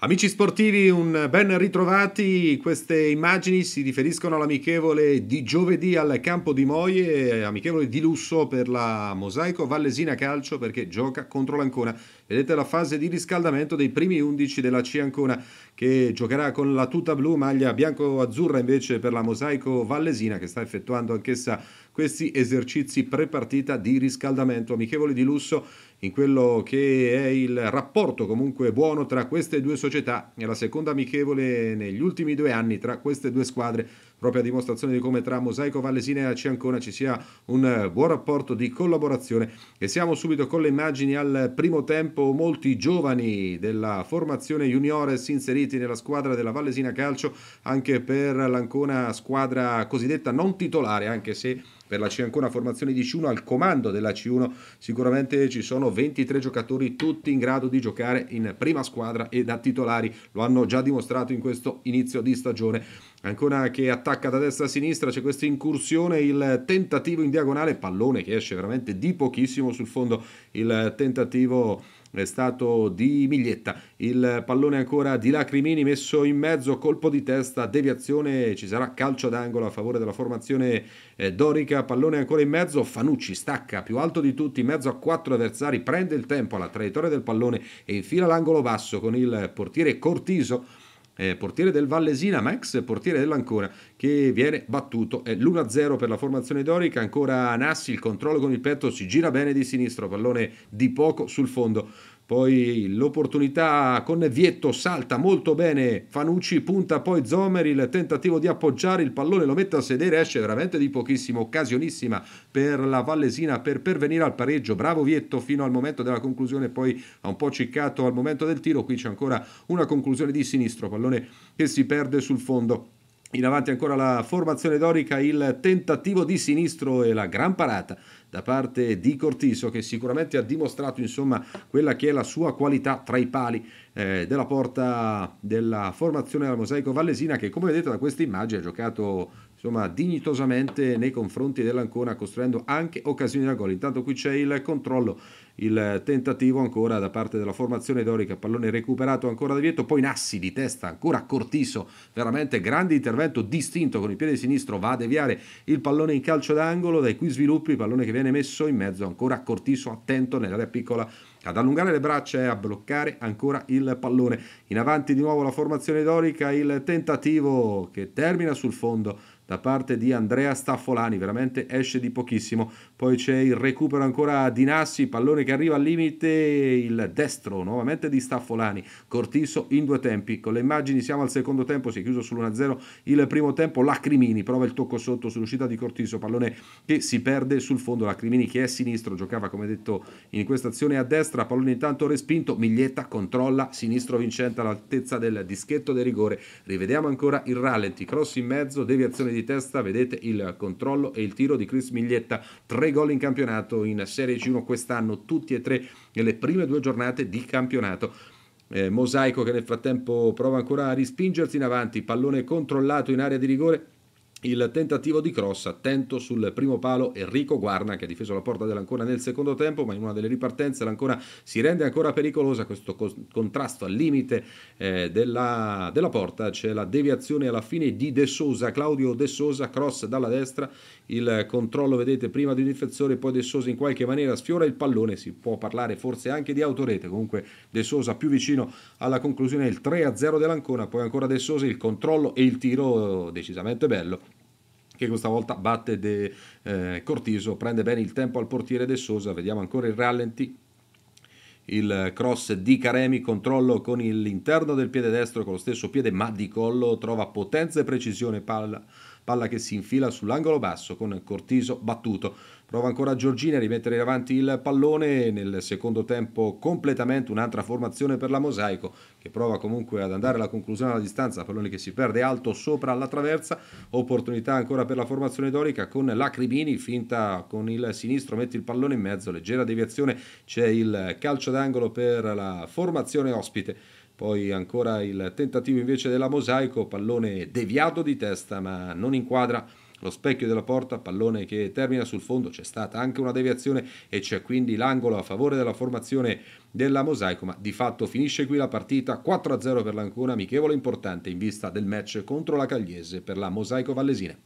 Amici sportivi, un ben ritrovati. Queste immagini si riferiscono all'amichevole di giovedì al campo di Moie, amichevole di lusso per la Mosaico Vallesina Calcio perché gioca contro l'Ancona. Vedete la fase di riscaldamento dei primi 11 della C Ancona che giocherà con la tuta blu, maglia bianco-azzurra invece per la Mosaico Vallesina che sta effettuando anch'essa questi esercizi pre-partita di riscaldamento. Amichevole di lusso in quello che è il rapporto comunque buono tra queste due società, è la seconda amichevole negli ultimi due anni tra queste due squadre propria dimostrazione di come tra Mosaico Vallesina e AC Ancona ci sia un eh, buon rapporto di collaborazione e siamo subito con le immagini al primo tempo molti giovani della formazione juniores inseriti nella squadra della Vallesina Calcio anche per l'Ancona squadra cosiddetta non titolare anche se per la C1 formazione di C1 al comando della C1 sicuramente ci sono 23 giocatori tutti in grado di giocare in prima squadra e da titolari lo hanno già dimostrato in questo inizio di stagione Ancora che attacca da destra a sinistra, c'è questa incursione, il tentativo in diagonale, pallone che esce veramente di pochissimo sul fondo, il tentativo è stato di Miglietta, il pallone ancora di Lacrimini messo in mezzo, colpo di testa, deviazione, ci sarà calcio d'angolo a favore della formazione eh, dorica, pallone ancora in mezzo, Fanucci stacca più alto di tutti, in mezzo a quattro avversari, prende il tempo alla traiettoria del pallone e infila l'angolo basso con il portiere Cortiso eh, portiere del Vallesina, Max, portiere dell'Ancona, che viene battuto. È l'1-0 per la formazione dorica, ancora Nassi, il controllo con il petto, si gira bene di sinistro, pallone di poco sul fondo poi l'opportunità con Vietto salta molto bene, Fanucci punta poi Zomer, il tentativo di appoggiare il pallone, lo mette a sedere, esce veramente di pochissimo, occasionissima per la Vallesina per pervenire al pareggio. Bravo Vietto fino al momento della conclusione, poi ha un po' ciccato al momento del tiro, qui c'è ancora una conclusione di sinistro, pallone che si perde sul fondo. In avanti ancora la formazione dorica, il tentativo di sinistro e la gran parata da parte di Cortiso che sicuramente ha dimostrato insomma quella che è la sua qualità tra i pali eh, della porta della formazione della Mosaico Vallesina che come vedete da questa immagine ha giocato insomma, dignitosamente nei confronti dell'Ancona, costruendo anche occasioni da gol. Intanto qui c'è il controllo, il tentativo ancora da parte della formazione dorica, pallone recuperato ancora da Vieto, poi Nassi di testa, ancora Cortiso, veramente grande intervento distinto con il piede sinistro, va a deviare il pallone in calcio d'angolo, dai qui sviluppi, pallone che viene messo in mezzo, ancora Cortiso attento nell'area piccola ad allungare le braccia e a bloccare ancora il pallone. In avanti di nuovo la formazione dorica, il tentativo che termina sul fondo da parte di Andrea Staffolani, veramente esce di pochissimo. Poi c'è il recupero ancora di Nassi, pallone che arriva al limite, il destro nuovamente di Staffolani, Cortiso in due tempi. Con le immagini siamo al secondo tempo, si è chiuso sull'1-0 il primo tempo, Lacrimini prova il tocco sotto sull'uscita di Cortiso, pallone che si perde sul fondo, Lacrimini che è sinistro, giocava come detto in questa azione a destra, pallone intanto respinto, Miglietta controlla, sinistro vincente all'altezza del dischetto del rigore. Rivediamo ancora il rallenti, cross in mezzo, deviazione di di testa vedete il controllo e il tiro di Chris Miglietta, tre gol in campionato in Serie C1 quest'anno, tutti e tre nelle prime due giornate di campionato. Eh, mosaico che nel frattempo prova ancora a rispingersi in avanti, pallone controllato in area di rigore il tentativo di cross attento sul primo palo Enrico Guarna che ha difeso la porta dell'Ancona nel secondo tempo ma in una delle ripartenze l'Ancona si rende ancora pericolosa questo contrasto al limite eh, della, della, porta c'è la deviazione alla fine di De Sosa Claudio De Sosa cross dalla destra il controllo vedete prima di un difensore poi De Sosa in qualche maniera sfiora il pallone si può parlare forse anche di autorete comunque De Sosa più vicino alla conclusione il 3-0 dell'Ancona poi ancora De Sosa il controllo e il tiro decisamente bello che questa volta batte De eh, Cortiso, prende bene il tempo al portiere De Sosa, vediamo ancora il rallenti, il cross di Caremi, controllo con l'interno del piede destro, con lo stesso piede ma di collo, trova potenza e precisione, palla Palla che si infila sull'angolo basso con Cortiso battuto. Prova ancora Giorgini a rimettere in avanti il pallone nel secondo tempo completamente un'altra formazione per la Mosaico che prova comunque ad andare alla conclusione alla distanza, pallone che si perde alto sopra la traversa, opportunità ancora per la formazione dorica con Lacrimini, finta con il sinistro, mette il pallone in mezzo, leggera deviazione, c'è il calcio d'angolo per la formazione ospite. Poi ancora il tentativo invece della Mosaico, pallone deviato di testa ma non inquadra lo specchio della porta, pallone che termina sul fondo, c'è stata anche una deviazione e c'è quindi l'angolo a favore della formazione della Mosaico, ma di fatto finisce qui la partita 4-0 per l'Ancona, amichevole importante in vista del match contro la Cagliese per la Mosaico Vallesina.